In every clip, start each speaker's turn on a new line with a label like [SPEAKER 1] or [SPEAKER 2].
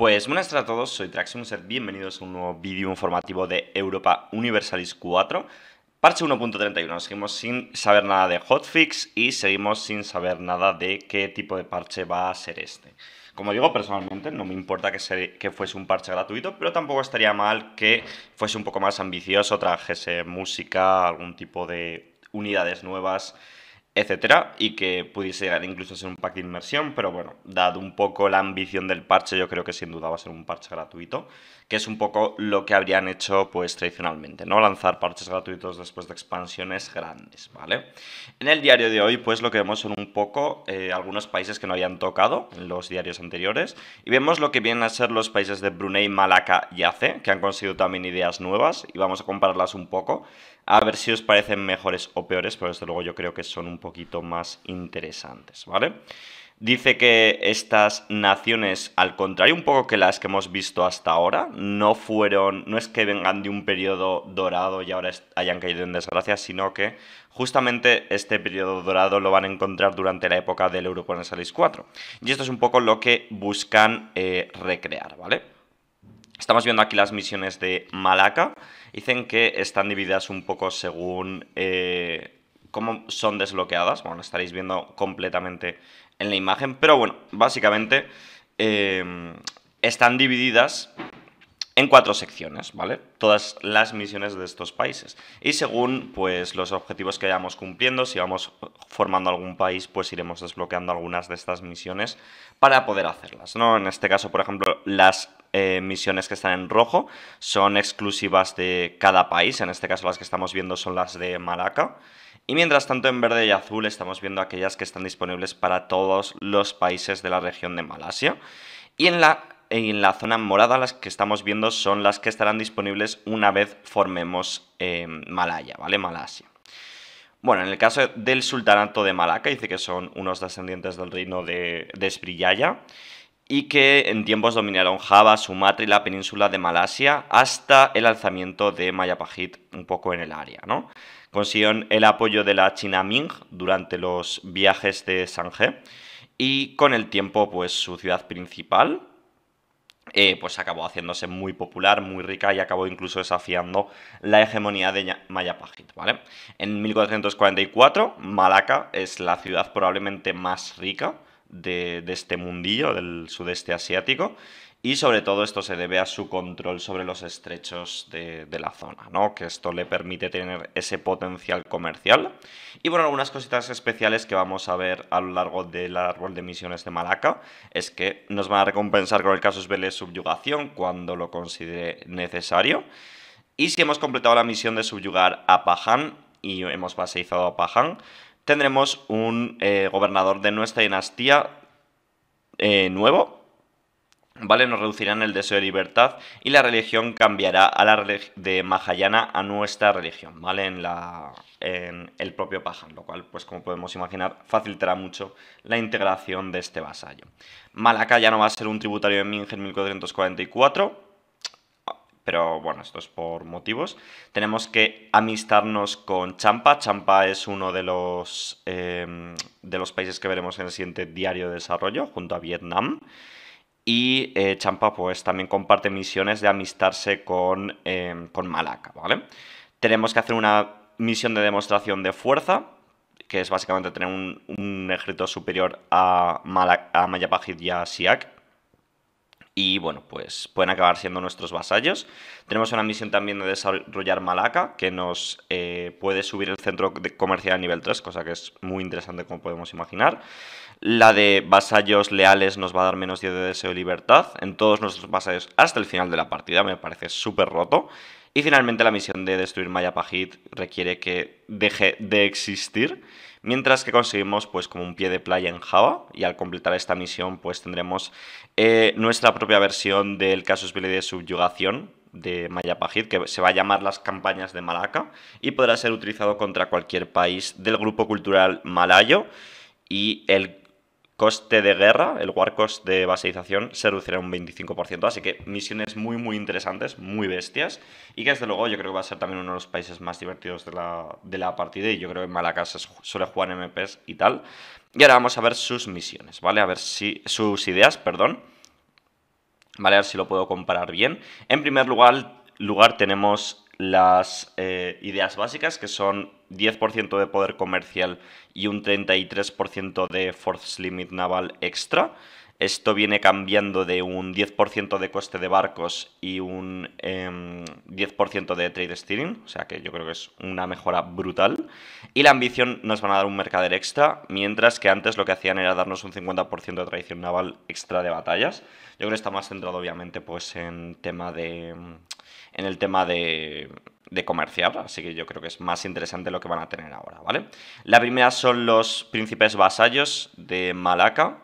[SPEAKER 1] Pues buenas a todos, soy ser bienvenidos a un nuevo vídeo informativo de Europa Universalis 4, parche 1.31. Seguimos sin saber nada de hotfix y seguimos sin saber nada de qué tipo de parche va a ser este. Como digo, personalmente no me importa que, que fuese un parche gratuito, pero tampoco estaría mal que fuese un poco más ambicioso, trajese música, algún tipo de unidades nuevas etcétera, y que pudiese llegar incluso a ser un pack de inmersión, pero bueno, dado un poco la ambición del parche, yo creo que sin duda va a ser un parche gratuito, que es un poco lo que habrían hecho pues tradicionalmente, ¿no? Lanzar parches gratuitos después de expansiones grandes, ¿vale? En el diario de hoy, pues lo que vemos son un poco eh, algunos países que no habían tocado en los diarios anteriores, y vemos lo que vienen a ser los países de Brunei, Malaca y Aceh, que han conseguido también ideas nuevas, y vamos a compararlas un poco a ver si os parecen mejores o peores, pero desde luego yo creo que son un poquito más interesantes, ¿vale? Dice que estas naciones, al contrario un poco que las que hemos visto hasta ahora, no fueron, no es que vengan de un periodo dorado y ahora hayan caído en desgracia, sino que justamente este periodo dorado lo van a encontrar durante la época del Euro 4. Y esto es un poco lo que buscan eh, recrear, ¿vale? Estamos viendo aquí las misiones de Malaca. Dicen que están divididas un poco según eh, cómo son desbloqueadas. Bueno, lo estaréis viendo completamente en la imagen. Pero bueno, básicamente eh, están divididas en cuatro secciones, ¿vale? Todas las misiones de estos países. Y según pues, los objetivos que vayamos cumpliendo, si vamos formando algún país, pues iremos desbloqueando algunas de estas misiones para poder hacerlas, ¿no? En este caso, por ejemplo, las eh, misiones que están en rojo son exclusivas de cada país, en este caso las que estamos viendo son las de Malaca. Y mientras tanto, en verde y azul estamos viendo aquellas que están disponibles para todos los países de la región de Malasia. Y en la en la zona morada las que estamos viendo son las que estarán disponibles una vez formemos eh, Malaya, ¿vale? Malasia. Bueno, en el caso del sultanato de Malaca, dice que son unos descendientes del reino de, de y que en tiempos dominaron Java, Sumatra y la península de Malasia hasta el alzamiento de Mayapajit un poco en el área, ¿no? Consiguieron el apoyo de la China Ming durante los viajes de Sanje y con el tiempo pues su ciudad principal eh, pues acabó haciéndose muy popular, muy rica y acabó incluso desafiando la hegemonía de Mayapajit, ¿vale? En 1444, Malaca es la ciudad probablemente más rica de, este mundillo, del sudeste asiático, y sobre todo esto se debe a su control sobre los estrechos de, la zona, ¿no? Que esto le permite tener ese potencial comercial. Y bueno, algunas cositas especiales que vamos a ver a lo largo del árbol de misiones de Malaca es que nos van a recompensar con el caso vele subyugación cuando lo considere necesario. Y si hemos completado la misión de subyugar a Pahang y hemos baseizado a Pahang tendremos un eh, gobernador de nuestra dinastía eh, nuevo, ¿vale? Nos reducirán el deseo de libertad y la religión cambiará a la de Mahayana a nuestra religión, ¿vale? En, la, en el propio Pajan, lo cual, pues como podemos imaginar, facilitará mucho la integración de este vasallo. Malaca ya no va a ser un tributario de Minge en 1444 pero bueno, esto es por motivos. Tenemos que amistarnos con Champa. Champa es uno de los, em, de los países que veremos en el siguiente diario de desarrollo, junto a Vietnam. Y eh, Champa pues también comparte misiones de amistarse con, em, Malaca, Tenemos que hacer una misión de demostración de fuerza, que es básicamente tener un, ejército superior a, Malaca, a y a Siak y bueno, pues pueden acabar siendo nuestros vasallos. Tenemos una misión también de desarrollar Malaca, que nos eh, puede subir el centro comercial a nivel 3, cosa que es muy interesante como podemos imaginar. La de vasallos leales nos va a dar menos 10 de deseo y libertad en todos nuestros vasallos hasta el final de la partida, me parece súper roto. Y finalmente la misión de destruir Maya Pajit requiere que deje de existir mientras que conseguimos pues como un pie de playa en Java y al completar esta misión pues tendremos eh, nuestra propia versión del caso belli de subyugación de Mayapajit que se va a llamar las campañas de Malaca y podrá ser utilizado contra cualquier país del grupo cultural malayo y el coste de guerra, el war cost de baseización, se reducirá un 25%. Así que misiones muy, muy interesantes, muy bestias. Y que desde luego yo creo que va a ser también uno de los países más divertidos de la, partida. Y yo creo que Malacas suele jugar MPs y tal. Y ahora vamos a ver sus misiones, ¿vale? A ver si. sus ideas, perdón. Vale, a ver si lo puedo comparar bien. En primer lugar, lugar tenemos las eh, ideas básicas, que son 10% de poder comercial y un 33% de Force Limit naval extra. Esto viene cambiando de un 10% de coste de barcos y un 10% em, de trade steering, o sea que yo creo que es una mejora brutal. Y la ambición nos van a dar un mercader extra, mientras que antes lo que hacían era darnos un 50% de tradición naval extra de batallas. Yo creo que está más centrado obviamente pues en tema de en el tema de de comerciar, así que yo creo que es más interesante lo que van a tener ahora, ¿vale? La primera son los príncipes vasallos de Malaca,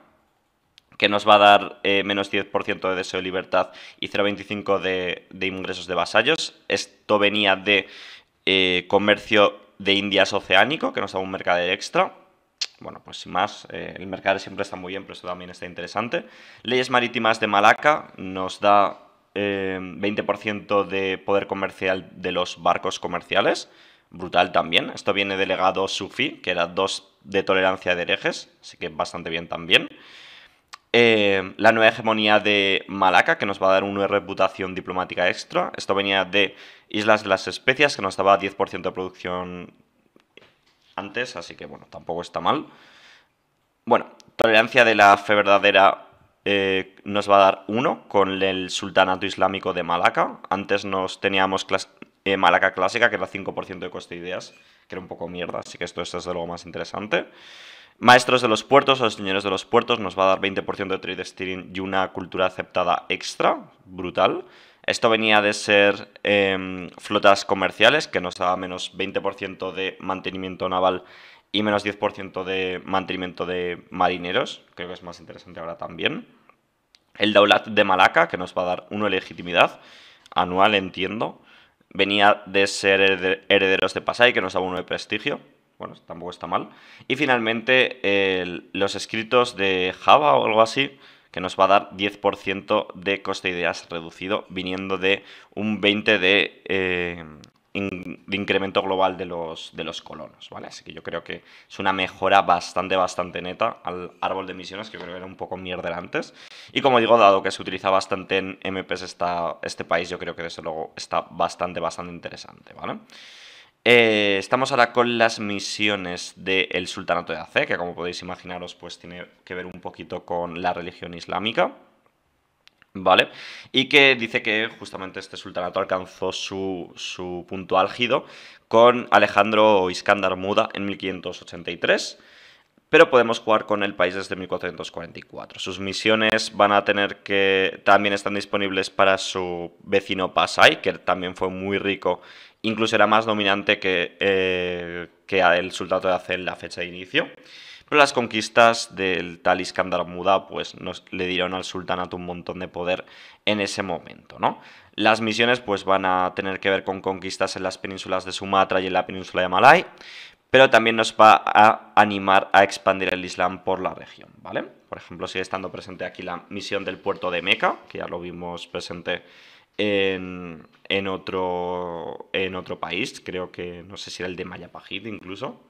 [SPEAKER 1] que nos va a dar eh, menos 10% de deseo de libertad y 0,25 de, de, ingresos de vasallos. Esto venía de eh, comercio de Indias Oceánico, que nos da un mercader extra. Bueno, pues sin más, eh, el mercado siempre está muy bien, pero eso también está interesante. Leyes Marítimas de Malaca nos da 20% eh, de poder comercial de los barcos comerciales. Brutal también. Esto viene delegado sufi, que era 2 de tolerancia de herejes, así que bastante bien también. Eh, la nueva hegemonía de Malaca, que nos va a dar una reputación diplomática extra. Esto venía de Islas de las Especias, que nos daba 10% de producción antes, así que bueno, tampoco está mal. Bueno, tolerancia de la fe verdadera eh, nos va a dar uno con el Sultanato Islámico de Malaca. Antes nos teníamos eh, Malaca Clásica, que era 5% de coste de ideas, que era un poco mierda, así que esto es desde luego más interesante. Maestros de los puertos o señores de los puertos nos va a dar 20% de trade steering y una cultura aceptada extra, brutal. Esto venía de ser em, flotas comerciales, que nos daba menos 20% de mantenimiento naval y menos 10% de mantenimiento de marineros, creo que es más interesante ahora también. El Daulat de Malaca, que nos va a dar una legitimidad anual, entiendo. Venía de ser herederos de Pasai, que nos da uno de prestigio. Bueno, tampoco está mal. Y finalmente, los escritos de Java o algo así, que nos va a dar 10% de coste de ideas reducido, viniendo de un 20% de eh, de incremento global de los, de los colonos, ¿vale? Así que yo creo que es una mejora bastante, bastante neta al árbol de misiones, que creo que era un poco mierda antes. Y como digo, dado que se utiliza bastante en MPs este país, yo creo que desde luego está bastante, bastante interesante, ¿vale? Eh, estamos ahora con las misiones del Sultanato de Aceh, que como podéis imaginaros, pues tiene que ver un poquito con la religión islámica. ¿Vale? Y que dice que justamente este sultanato alcanzó su, punto álgido con Alejandro Iskandar Muda en 1583 pero podemos jugar con el país desde 1444. Sus misiones van a tener que. también están disponibles para su vecino Pasai, que también fue muy rico, incluso era más dominante que, eh, el sultanato de en la fecha de inicio. Pero las conquistas del tal Iskandar Muda pues, nos, le dieron al sultanato un montón de poder en ese momento, ¿no? Las misiones pues, van a tener que ver con conquistas en las penínsulas de Sumatra y en la península de Malay, pero también nos va a animar a expandir el Islam por la región, ¿vale? Por ejemplo, sigue estando presente aquí la misión del puerto de Meca, que ya lo vimos presente en, otro, en otro país, creo que no sé si era el de Mayapajit incluso,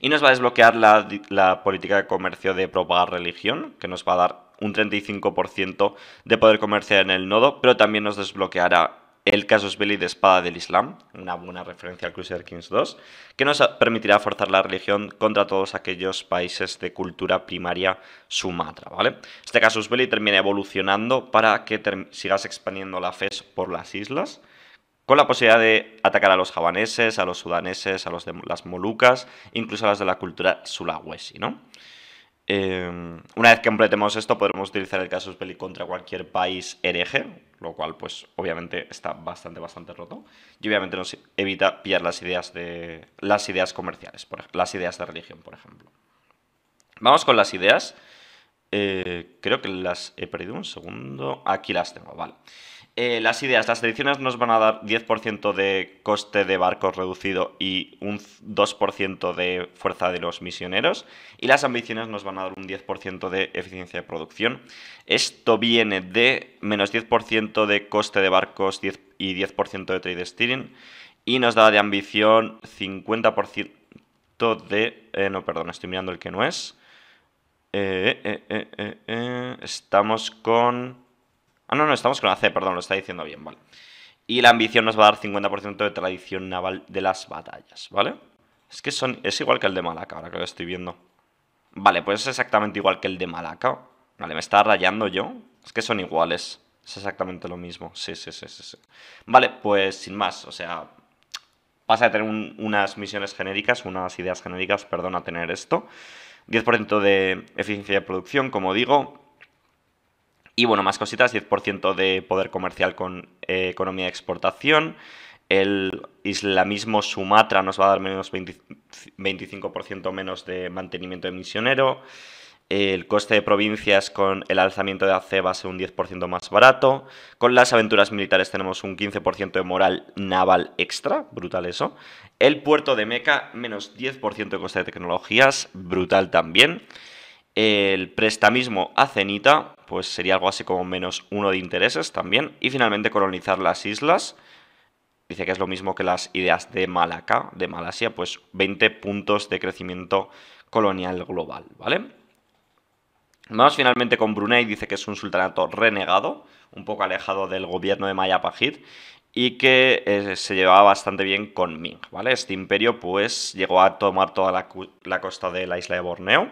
[SPEAKER 1] y nos va a desbloquear la, política de comercio de propagar religión, que nos va a dar un 35% de poder comercial en el nodo, pero también nos desbloqueará el casus belli de espada del Islam, una buena referencia al Crusader Kings 2, que nos permitirá forzar la religión contra todos aquellos países de cultura primaria sumatra, ¿vale? Este casus belli termina evolucionando para que sigas expandiendo la fe por las islas con la posibilidad de atacar a los javaneses, a los sudaneses, a los de las Molucas, incluso a las de la cultura sulawesi, ¿no? Eh, una vez que completemos esto, podremos utilizar el caso belli contra cualquier país hereje, lo cual, pues, obviamente está bastante, bastante roto. Y obviamente nos evita pillar las ideas de. las ideas comerciales, por, las ideas de religión, por ejemplo. Vamos con las ideas. Eh, creo que las he perdido un segundo. Aquí las tengo, vale. Eh, las ideas, las ediciones nos van a dar 10% de coste de barcos reducido y un 2% de fuerza de los misioneros. Y las ambiciones nos van a dar un 10% de eficiencia de producción. Esto viene de menos 10% de coste de barcos y 10% de trade steering. Y nos da de ambición 50% de... Eh, no, perdón, estoy mirando el que no es. Eh, estamos con... Ah, no, no, estamos con la C, perdón, lo está diciendo bien, vale. Y la ambición nos va a dar 50% de tradición naval de las batallas, ¿vale? Es que son, es igual que el de Malaca, ahora que lo estoy viendo. Vale, pues es exactamente igual que el de Malaca. Vale, me está rayando yo. Es que son iguales. Es exactamente lo mismo. Sí, sí, sí, sí. Vale, pues sin más, o sea, pasa a tener unas misiones genéricas, unas ideas genéricas, perdón, a tener esto. 10% de eficiencia de producción, como digo, y bueno, más cositas, 10% de poder comercial con eh, economía de exportación. El islamismo Sumatra nos va a dar menos 25% menos de mantenimiento de misionero. El coste de provincias con el alzamiento de AC e va a ser un 10% más barato. Con las aventuras militares tenemos un 15% de moral naval extra, brutal eso. El puerto de Meca, menos 10% de coste de tecnologías, brutal también. El prestamismo a Cenita, pues sería algo así como menos uno de intereses también. Y finalmente colonizar las islas. Dice que es lo mismo que las ideas de Malaca, de Malasia, pues 20 puntos de crecimiento colonial global, ¿vale? Vamos finalmente con Brunei, dice que es un sultanato renegado, un poco alejado del gobierno de Mayapajit, y que eh, se llevaba bastante bien con Ming, ¿vale? Este imperio pues llegó a tomar toda la costa de la isla de Borneo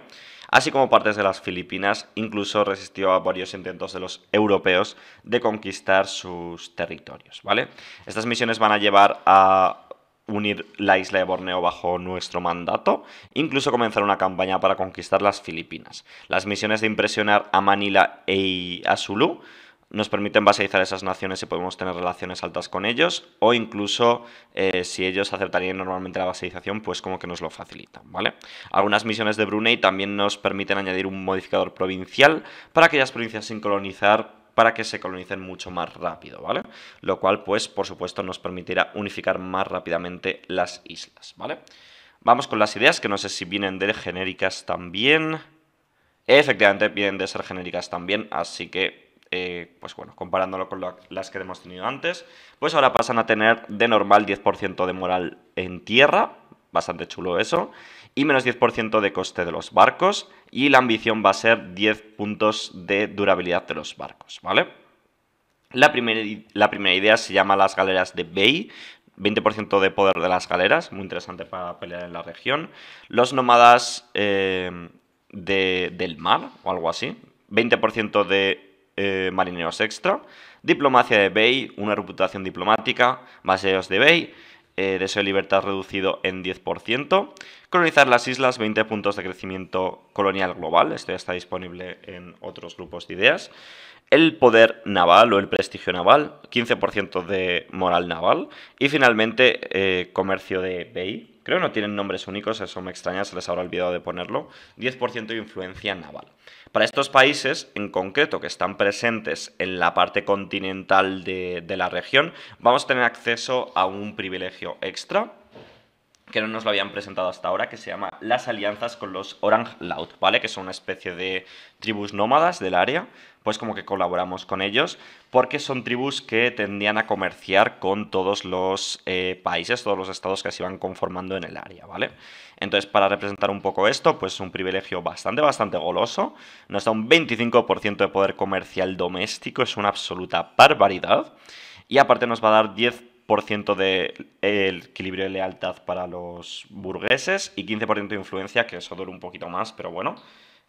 [SPEAKER 1] así como partes de las Filipinas, incluso resistió a varios intentos de los europeos de conquistar sus territorios, ¿vale? Estas misiones van a llevar a unir la isla de Borneo bajo nuestro mandato, incluso comenzar una campaña para conquistar las Filipinas. Las misiones de impresionar a Manila e a Sulu nos permiten baseizar esas naciones y podemos tener relaciones altas con ellos o incluso eh, si ellos aceptarían normalmente la basalización, pues como que nos lo facilitan, ¿vale? Algunas misiones de Brunei también nos permiten añadir un modificador provincial para aquellas provincias sin colonizar para que se colonicen mucho más rápido, ¿vale? Lo cual, pues, por supuesto, nos permitirá unificar más rápidamente las islas, ¿vale? Vamos con las ideas, que no sé si vienen de genéricas también. Efectivamente, vienen de ser genéricas también, así que eh, pues bueno, comparándolo con las que hemos tenido antes, pues ahora pasan a tener de normal 10% de moral en tierra, bastante chulo eso, y menos 10% de coste de los barcos, y la ambición va a ser 10 puntos de durabilidad de los barcos, ¿vale? La, la primera idea se llama las galeras de Bay, 20% de poder de las galeras, muy interesante para pelear en la región. Los nómadas eh, del mar, o algo así, 20% de eh, marineros extra, diplomacia de Bay, una reputación diplomática, baseos de Bey, eh, deseo de libertad reducido en 10%, colonizar las islas, 20 puntos de crecimiento colonial global, esto ya está disponible en otros grupos de ideas, el poder naval o el prestigio naval, 15% de moral naval y finalmente eh, comercio de BI. Creo que no tienen nombres únicos, eso me extraña, se les habrá olvidado de ponerlo. 10% de influencia naval. Para estos países en concreto que están presentes en la parte continental de, de la región, vamos a tener acceso a un privilegio extra que no nos lo habían presentado hasta ahora, que se llama Las Alianzas con los Orange Loud, ¿vale? Que son una especie de tribus nómadas del área, pues como que colaboramos con ellos, porque son tribus que tendían a comerciar con todos los eh, países, todos los estados que se iban conformando en el área, ¿vale? Entonces, para representar un poco esto, pues es un privilegio bastante, bastante goloso, nos da un 25% de poder comercial doméstico, es una absoluta barbaridad, y aparte nos va a dar 10 por ciento de equilibrio de lealtad para los burgueses y 15% de influencia, que eso dura un poquito más, pero bueno,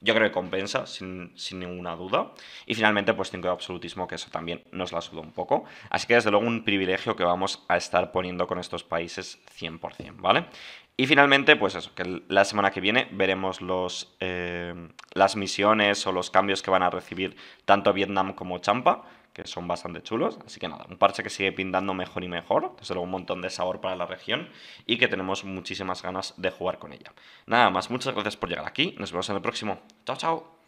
[SPEAKER 1] yo creo que compensa, sin, ninguna duda. Y finalmente, pues 5 de absolutismo, que eso también nos la suda un poco. Así que desde luego un privilegio que vamos a estar poniendo con estos países 100%, ¿vale? Y finalmente, pues eso, que la semana que viene veremos los, eh, las misiones o los cambios que van a recibir tanto Vietnam como Champa que son bastante chulos. Así que nada, un parche que sigue pintando mejor y mejor, desde luego un montón de sabor para la región y que tenemos muchísimas ganas de jugar con ella. Nada más, muchas gracias por llegar aquí, nos vemos en el próximo. Chao, chao.